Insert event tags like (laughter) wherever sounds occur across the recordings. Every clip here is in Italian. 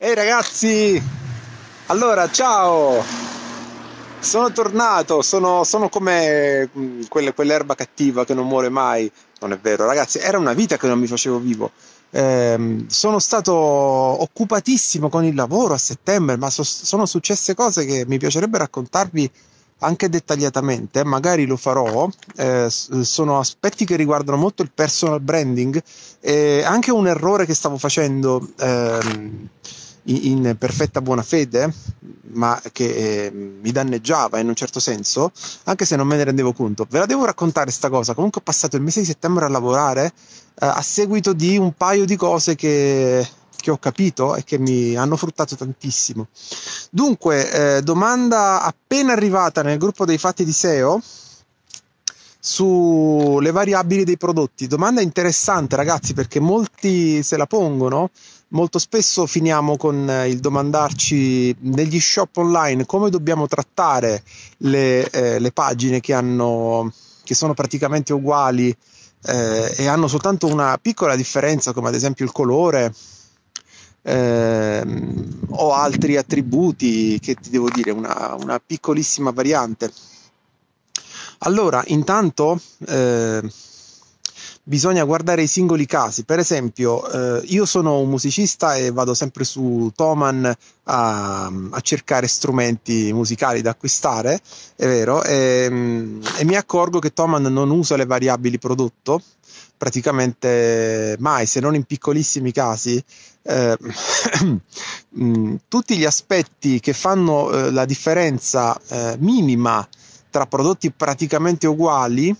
Ehi ragazzi, allora ciao, sono tornato, sono, sono come mm, quelle, quell'erba cattiva che non muore mai, non è vero ragazzi, era una vita che non mi facevo vivo. Eh, sono stato occupatissimo con il lavoro a settembre, ma so, sono successe cose che mi piacerebbe raccontarvi anche dettagliatamente, magari lo farò, eh, sono aspetti che riguardano molto il personal branding e anche un errore che stavo facendo. Ehm, in, in perfetta buona fede, ma che eh, mi danneggiava in un certo senso, anche se non me ne rendevo conto. Ve la devo raccontare sta cosa, comunque ho passato il mese di settembre a lavorare eh, a seguito di un paio di cose che, che, ho capito e che mi hanno fruttato tantissimo. Dunque, eh, domanda appena arrivata nel gruppo dei fatti di SEO sulle variabili dei prodotti. Domanda interessante, ragazzi, perché molti se la pongono Molto spesso finiamo con eh, il domandarci negli shop online come dobbiamo trattare le, eh, le pagine che, hanno, che, sono praticamente uguali eh, e hanno soltanto una piccola differenza come ad esempio il colore ehm, o altri attributi che ti devo dire, una, una piccolissima variante. Allora, intanto... Eh, bisogna guardare i singoli casi. Per esempio, eh, io sono un musicista e vado sempre su Toman a, a cercare strumenti musicali da acquistare, è vero, e, ehm, e, mi accorgo che Toman non usa le variabili prodotto praticamente mai, se non in piccolissimi casi. Eh, (clears throat) mm, tutti gli aspetti che fanno eh, la differenza eh, minima tra prodotti praticamente uguali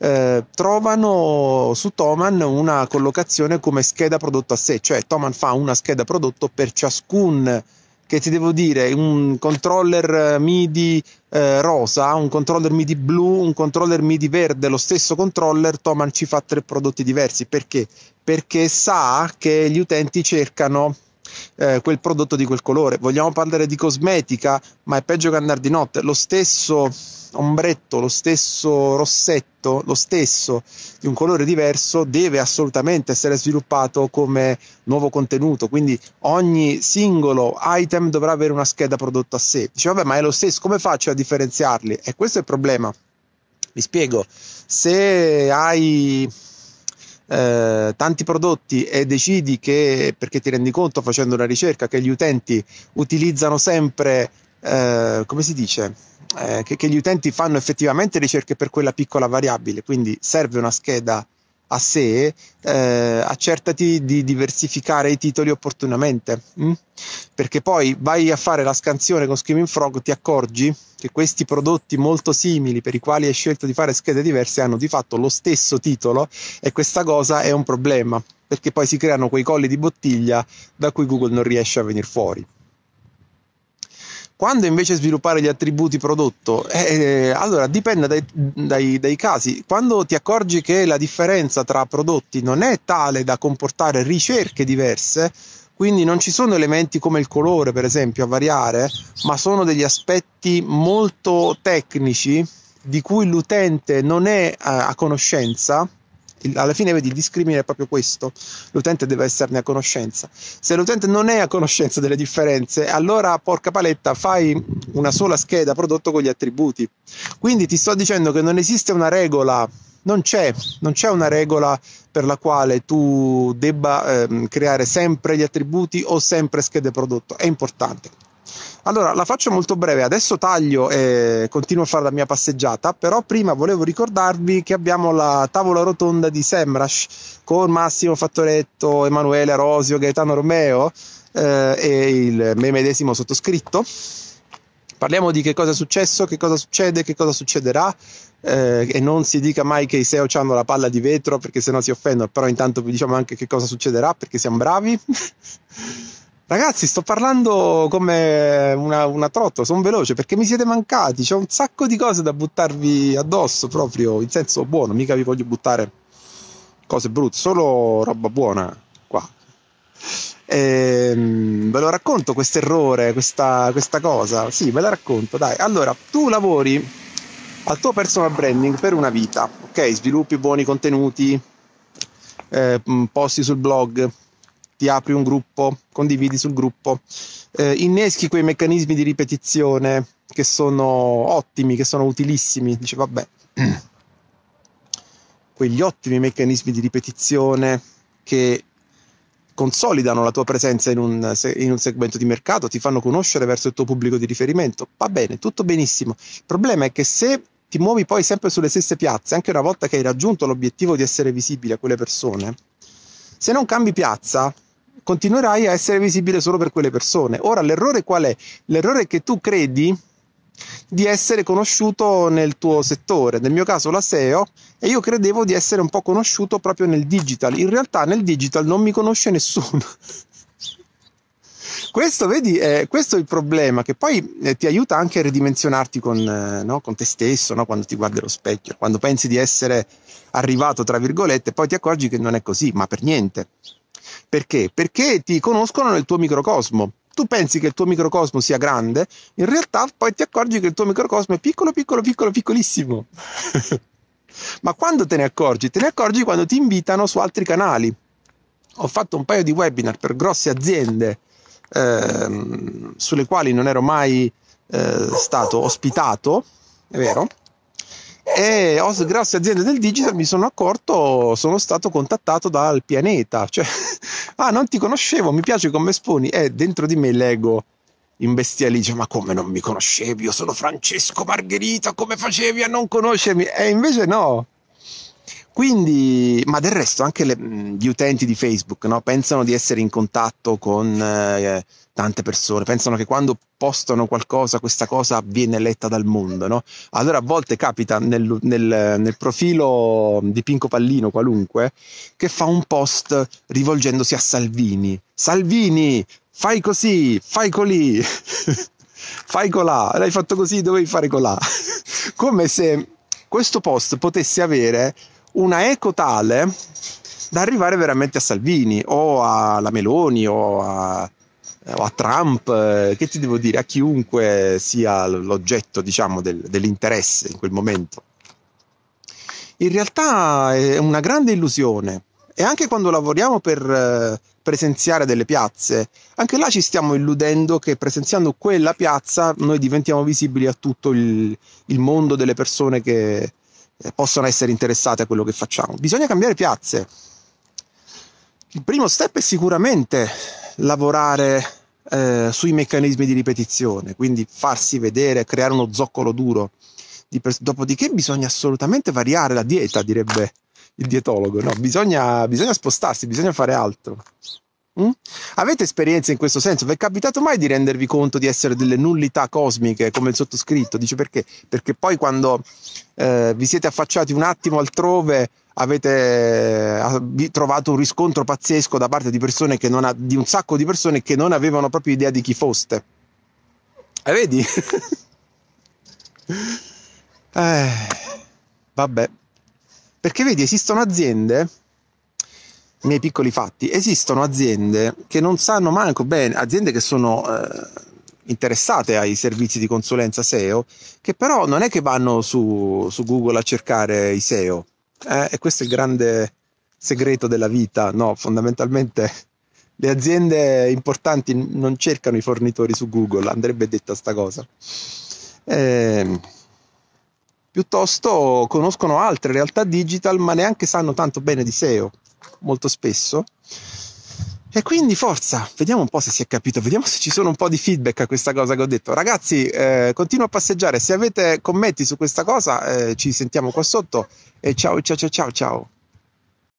eh, trovano su Toman una collocazione come scheda prodotto a sé, cioè Toman fa una scheda prodotto per ciascun che ti devo dire, un controller eh, MIDI eh, rosa, un controller MIDI blu, un controller MIDI verde, lo stesso controller, Toman ci fa tre prodotti diversi. Perché? Perché sa che gli utenti cercano eh, quel prodotto di quel colore. Vogliamo parlare di cosmetica, ma è peggio che andare di notte. Lo stesso ombretto, lo stesso rossetto, lo stesso di un colore diverso deve assolutamente essere sviluppato come nuovo contenuto, quindi ogni singolo item dovrà avere una scheda prodotto a sé. Dice vabbè, ma è lo stesso, come faccio a differenziarli? E questo è il problema. Vi spiego, se hai eh, tanti prodotti e decidi che, perché ti rendi conto facendo una ricerca, che gli utenti utilizzano sempre, eh, come si dice, eh, che, che gli utenti fanno effettivamente ricerche per quella piccola variabile, quindi serve una scheda a sé, eh, accertati di diversificare i titoli opportunamente, mh? Mm? perché poi vai a fare la scansione con Screaming Frog, ti accorgi che questi prodotti molto simili per i quali hai scelto di fare schede diverse hanno di fatto lo stesso titolo e questa cosa è un problema, perché poi si creano quei colli di bottiglia da cui Google non riesce a venire fuori. Quando invece sviluppare gli attributi prodotto? Eh, allora dipende dai, dai, dai, casi. Quando ti accorgi che la differenza tra prodotti non è tale da comportare ricerche diverse, quindi non ci sono elementi come il colore, per esempio, a variare, ma sono degli aspetti molto tecnici di cui l'utente non è a, eh, a conoscenza, alla fine vedi il discrimine è proprio questo, l'utente deve esserne a conoscenza. Se l'utente non è a conoscenza delle differenze, allora porca paletta fai una sola scheda prodotto con gli attributi. Quindi ti sto dicendo che non esiste una regola non c'è, non c'è, una regola per la quale tu debba ehm, creare sempre gli attributi o sempre schede prodotto, è importante. Allora, la faccio molto breve, adesso taglio e continuo a fare la mia passeggiata, però prima volevo ricordarvi che abbiamo la tavola rotonda di Semrush con Massimo Fattoretto, Emanuele Rosio, Gaetano Romeo eh, e il me medesimo sottoscritto. Parliamo di che cosa è successo, che cosa succede, che cosa succederà, eh, e non si dica mai che i SEO hanno la palla di vetro perché sennò si offendono, però intanto vi diciamo anche che cosa succederà perché siamo bravi. (laughs) Ragazzi, sto parlando come una, una trotto, sono veloce perché mi siete mancati. C'è un sacco di cose da buttarvi addosso proprio in senso buono. Mica vi voglio buttare cose brutte, solo roba buona qua. E, ehm, ve lo racconto questo errore, questa, questa cosa. Sì, ve la racconto. Dai, allora tu lavori al tuo personal branding per una vita, ok? Sviluppi buoni contenuti, eh, posti sul blog, ti apri un gruppo, condividi sul gruppo, eh, inneschi quei meccanismi di ripetizione che sono ottimi, che sono utilissimi, dice vabbè, (clears throat) quegli ottimi meccanismi di ripetizione che consolidano la tua presenza in un, in un, segmento di mercato, ti fanno conoscere verso il tuo pubblico di riferimento. Va bene, tutto benissimo. Il problema è che se ti muovi poi sempre sulle stesse piazze, anche una volta che hai raggiunto l'obiettivo di essere visibile a quelle persone, se non cambi piazza, continuerai a essere visibile solo per quelle persone. Ora l'errore qual è? L'errore è che tu credi di essere conosciuto nel tuo settore, nel mio caso la SEO, e io credevo di essere un po' conosciuto proprio nel digital. In realtà nel digital non mi conosce nessuno. (laughs) questo, vedi, è, questo è il problema, che poi eh, ti aiuta anche a ridimensionarti con, eh, no? con te stesso, no? quando ti guardi allo specchio, quando pensi di essere arrivato, tra virgolette, poi ti accorgi che non è così, ma per niente. Perché? Perché ti conoscono nel tuo microcosmo. Tu pensi che il tuo microcosmo sia grande, in realtà poi ti accorgi che il tuo microcosmo è piccolo, piccolo, piccolo, piccolissimo. (laughs) Ma quando te ne accorgi? Te ne accorgi quando ti invitano su altri canali. Ho fatto un paio di webinar per grosse aziende ehm, sulle quali non ero mai eh, stato ospitato, è vero? e ho, grazie aziende del digital mi sono accorto, sono stato contattato dal pianeta, cioè, (laughs) ah non ti conoscevo, mi piace come esponi, e dentro di me l'ego imbestialige, ma come non mi conoscevi, io sono Francesco Margherita, come facevi a non conoscermi? E invece no, quindi, ma del resto anche le, gli utenti di Facebook no? pensano di essere in contatto con eh, tante persone, pensano che quando postano qualcosa questa cosa viene letta dal mondo. No? Allora a volte capita nel, nel, nel, profilo di Pinco Pallino qualunque che fa un post rivolgendosi a Salvini. Salvini, fai così, fai colì, (laughs) fai colà, l'hai fatto così, dovevi fare colà. (laughs) Come se questo post potesse avere una eco tale da arrivare veramente a Salvini o alla Meloni o a, o a Trump, eh, che ti devo dire, a chiunque sia l'oggetto diciamo, del, dell'interesse in quel momento. In realtà è una grande illusione e anche quando lavoriamo per eh, presenziare delle piazze, anche là ci stiamo illudendo che presenziando quella piazza noi diventiamo visibili a tutto il, il mondo delle persone che, possono essere interessate a quello che facciamo. Bisogna cambiare piazze. Il primo step è sicuramente lavorare eh, sui meccanismi di ripetizione, quindi farsi vedere, creare uno zoccolo duro. Pers- Dopodiché bisogna assolutamente variare la dieta, direbbe il dietologo, no? bisogna, bisogna spostarsi, bisogna fare altro. Mm? Avete esperienze in questo senso? Vi è capitato mai di rendervi conto di essere delle nullità cosmiche come il sottoscritto? Dice perché? Perché poi quando eh, vi siete affacciati un attimo altrove avete eh, trovato un riscontro pazzesco da parte di, persone che non ha, di un sacco di persone che non avevano proprio idea di chi foste. E eh, vedi? (laughs) Eh, vabbè. Perché vedi, esistono aziende miei piccoli fatti, esistono aziende che non sanno manco bene, aziende che sono eh, interessate ai servizi di consulenza SEO, che però non è che vanno su, su Google a cercare i SEO. Eh, e questo è il grande segreto della vita, no? Fondamentalmente le aziende importanti non cercano i fornitori su Google, andrebbe detta sta cosa. Eh, piuttosto conoscono altre realtà digital ma neanche sanno tanto bene di SEO molto spesso. E quindi forza, vediamo un po' se si è capito, vediamo se ci sono un po' di feedback a questa cosa che ho detto. Ragazzi, eh, continuo a passeggiare, se avete commenti su questa cosa eh, ci sentiamo qua sotto e ciao ciao ciao ciao ciao.